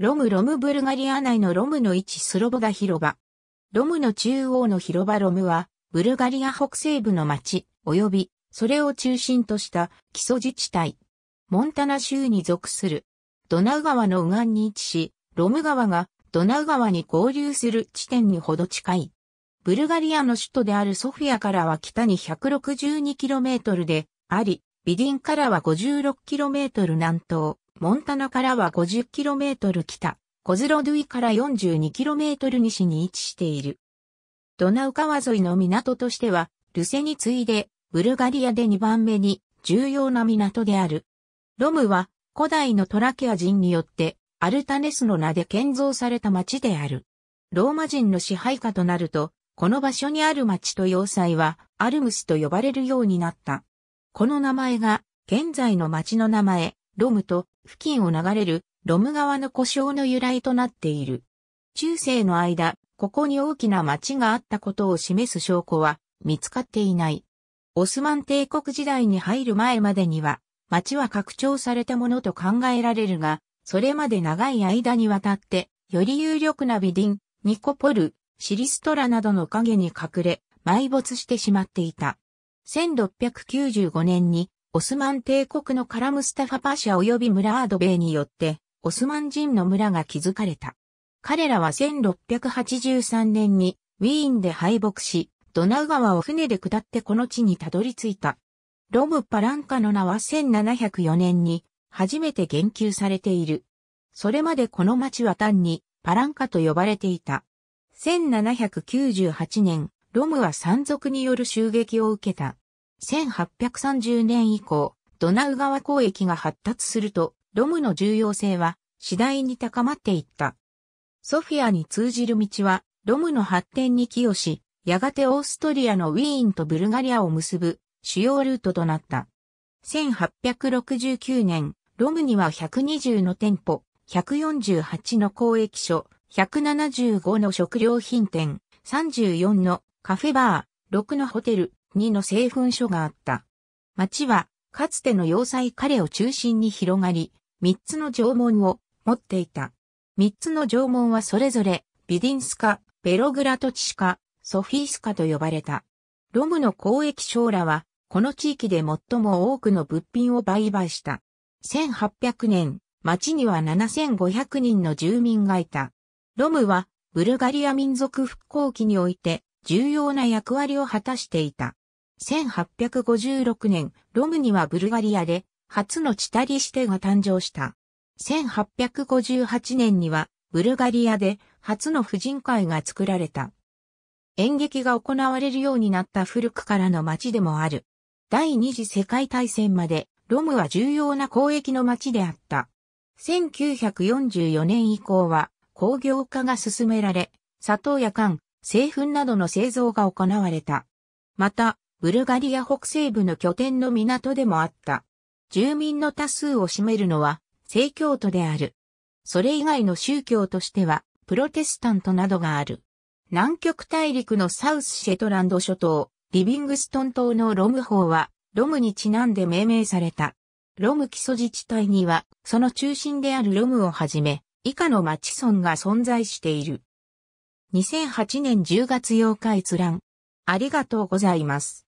ロム・ロム・ブルガリア内のロムの位置スロボダ広場。ロムの中央の広場ロムは、ブルガリア北西部の町、及び、それを中心とした基礎自治体。モンタナ州に属する。ドナウ川の右岸に位置し、ロム川がドナウ川に合流する地点にほど近い。ブルガリアの首都であるソフィアからは北に 162km であり、ビディンからは 56km 南東、モンタナからは 50km 北、コズロドゥイから 42km 西に位置している。ドナウ川沿いの港としては、ルセに次いで、ブルガリアで2番目に重要な港である。ロムは古代のトラケア人によってアルタネスの名で建造された町である。ローマ人の支配下となると、この場所にある町と要塞はアルムスと呼ばれるようになった。この名前が現在の町の名前ロムと付近を流れるロム川の故障の由来となっている。中世の間、ここに大きな町があったことを示す証拠は見つかっていない。オスマン帝国時代に入る前までには、町は拡張されたものと考えられるが、それまで長い間にわたって、より有力なビディン、ニコポル、シリストラなどの影に隠れ、埋没してしまっていた。1695年にオスマン帝国のカラムスタファパシャ及びムラードベイによって、オスマン人の村が築かれた。彼らは1683年にウィーンで敗北し、ドナウ川を船で下ってこの地にたどり着いた。ロム・パランカの名は1704年に初めて言及されている。それまでこの町は単にパランカと呼ばれていた。1798年、ロムは山賊による襲撃を受けた。1830年以降、ドナウ川交易が発達すると、ロムの重要性は次第に高まっていった。ソフィアに通じる道は、ロムの発展に寄与し、やがてオーストリアのウィーンとブルガリアを結ぶ主要ルートとなった。1869年、ロムには120の店舗、148の交易所、175の食料品店、34のカフェバー、6のホテル、2の製粉所があった。町は、かつての要塞彼を中心に広がり、3つの城門を持っていた。3つの城門はそれぞれ、ビディンスカ、ベログラトチシカ、ソフィースカと呼ばれた。ロムの交易商らは、この地域で最も多くの物品を売買した。1800年、町には7500人の住民がいた。ロムは、ブルガリア民族復興期において、重要な役割を果たしていた。1856年、ロムニはブルガリアで初のチタリシテが誕生した。1858年には、ブルガリアで初の婦人会が作られた。演劇が行われるようになった古くからの町でもある。第二次世界大戦まで、ロムは重要な交易の町であった。1944年以降は工業化が進められ、砂糖や缶、製粉などの製造が行われた。また、ブルガリア北西部の拠点の港でもあった。住民の多数を占めるのは、正教徒である。それ以外の宗教としては、プロテスタントなどがある。南極大陸のサウスシェトランド諸島、リビングストン島のロム法は、ロムにちなんで命名された。ロム基礎自治体には、その中心であるロムをはじめ、以下の町村が存在している。2008年10月8日閲覧。ありがとうございます。